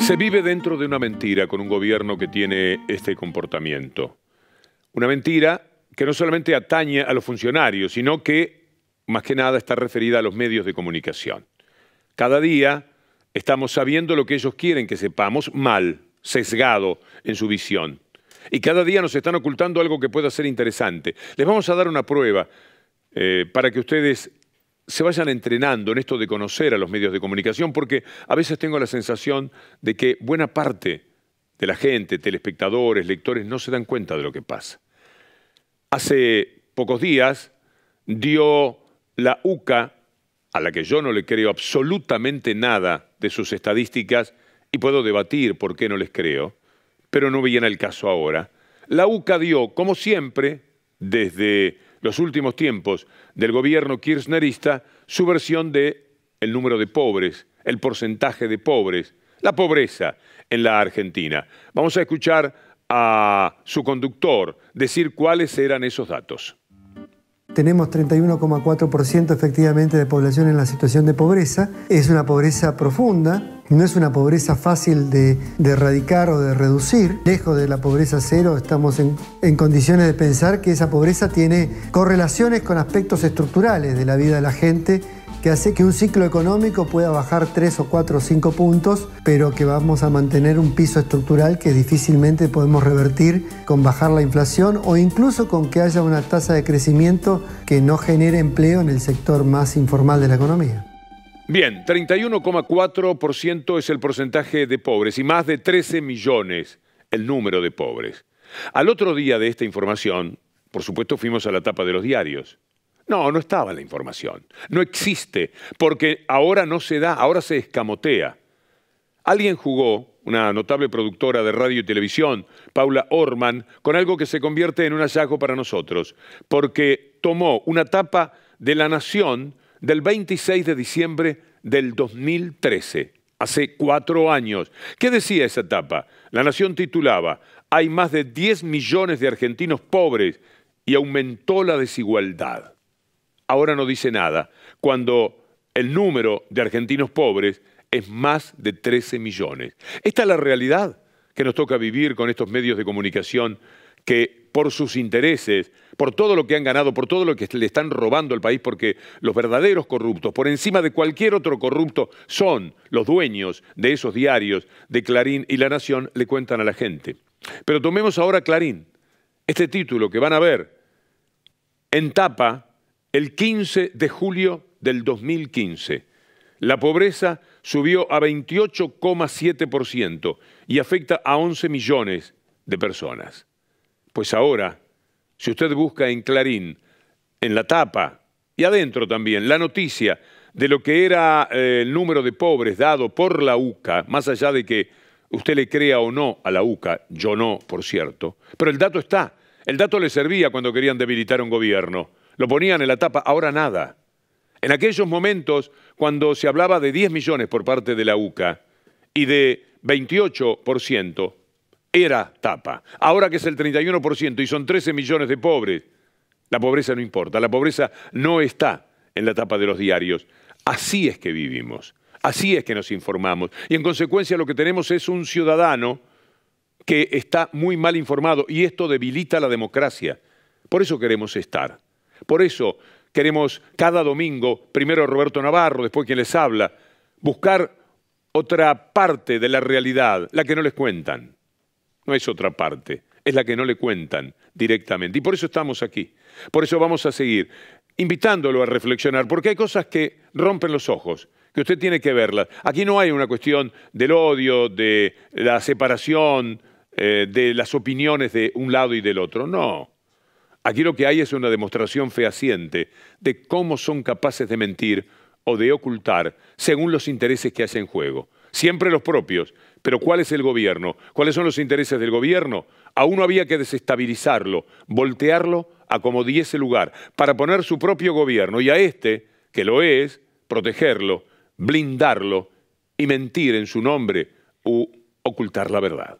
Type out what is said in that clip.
Se vive dentro de una mentira con un gobierno que tiene este comportamiento. Una mentira que no solamente atañe a los funcionarios, sino que, más que nada, está referida a los medios de comunicación. Cada día estamos sabiendo lo que ellos quieren que sepamos mal, sesgado en su visión. Y cada día nos están ocultando algo que pueda ser interesante. Les vamos a dar una prueba eh, para que ustedes se vayan entrenando en esto de conocer a los medios de comunicación, porque a veces tengo la sensación de que buena parte de la gente, telespectadores, lectores, no se dan cuenta de lo que pasa. Hace pocos días dio la UCA, a la que yo no le creo absolutamente nada de sus estadísticas, y puedo debatir por qué no les creo, pero no viene el caso ahora. La UCA dio, como siempre, desde los últimos tiempos del gobierno kirchnerista su versión de el número de pobres, el porcentaje de pobres, la pobreza en la Argentina. Vamos a escuchar a su conductor decir cuáles eran esos datos. Tenemos 31,4% efectivamente de población en la situación de pobreza. Es una pobreza profunda, no es una pobreza fácil de, erradicar o de reducir. Lejos de la pobreza cero estamos en, condiciones de pensar que esa pobreza tiene correlaciones con aspectos estructurales de la vida de la gente que hace que un ciclo económico pueda bajar tres o cuatro o cinco puntos, pero que vamos a mantener un piso estructural que difícilmente podemos revertir con bajar la inflación o incluso con que haya una tasa de crecimiento que no genere empleo en el sector más informal de la economía. Bien, 31,4% es el porcentaje de pobres y más de 13 millones el número de pobres. Al otro día de esta información, por supuesto, fuimos a la tapa de los diarios. No, no estaba la información. No existe, porque ahora no se da, ahora se escamotea. Alguien jugó, una notable productora de radio y televisión, Paula Orman, con algo que se convierte en un hallazgo para nosotros, porque tomó una tapa de La Nación del 26 de diciembre del 2013, hace cuatro años. ¿Qué decía esa etapa? La Nación titulaba, hay más de 10 millones de argentinos pobres y aumentó la desigualdad. Ahora no dice nada, cuando el número de argentinos pobres es más de 13 millones. Esta es la realidad que nos toca vivir con estos medios de comunicación que por sus intereses, por todo lo que han ganado, por todo lo que le están robando al país, porque los verdaderos corruptos, por encima de cualquier otro corrupto, son los dueños de esos diarios de Clarín y La Nación, le cuentan a la gente. Pero tomemos ahora Clarín, este título que van a ver en tapa el 15 de julio del 2015. La pobreza subió a 28,7% y afecta a 11 millones de personas. Pues ahora, si usted busca en Clarín, en la tapa y adentro también, la noticia de lo que era eh, el número de pobres dado por la UCA, más allá de que usted le crea o no a la UCA, yo no, por cierto, pero el dato está, el dato le servía cuando querían debilitar un gobierno, lo ponían en la tapa, ahora nada. En aquellos momentos, cuando se hablaba de 10 millones por parte de la UCA y de 28%, era tapa. Ahora que es el 31% y son 13 millones de pobres, la pobreza no importa. La pobreza no está en la tapa de los diarios. Así es que vivimos. Así es que nos informamos. Y en consecuencia lo que tenemos es un ciudadano que está muy mal informado y esto debilita la democracia. Por eso queremos estar. Por eso queremos cada domingo, primero Roberto Navarro, después quien les habla, buscar otra parte de la realidad, la que no les cuentan. No es otra parte, es la que no le cuentan directamente. Y por eso estamos aquí, por eso vamos a seguir invitándolo a reflexionar, porque hay cosas que rompen los ojos, que usted tiene que verlas. Aquí no hay una cuestión del odio, de la separación, eh, de las opiniones de un lado y del otro, no. Aquí lo que hay es una demostración fehaciente de cómo son capaces de mentir o de ocultar según los intereses que hacen juego siempre los propios. Pero ¿cuál es el gobierno? ¿Cuáles son los intereses del gobierno? Aún no había que desestabilizarlo, voltearlo a como diese lugar, para poner su propio gobierno y a este, que lo es, protegerlo, blindarlo y mentir en su nombre u ocultar la verdad.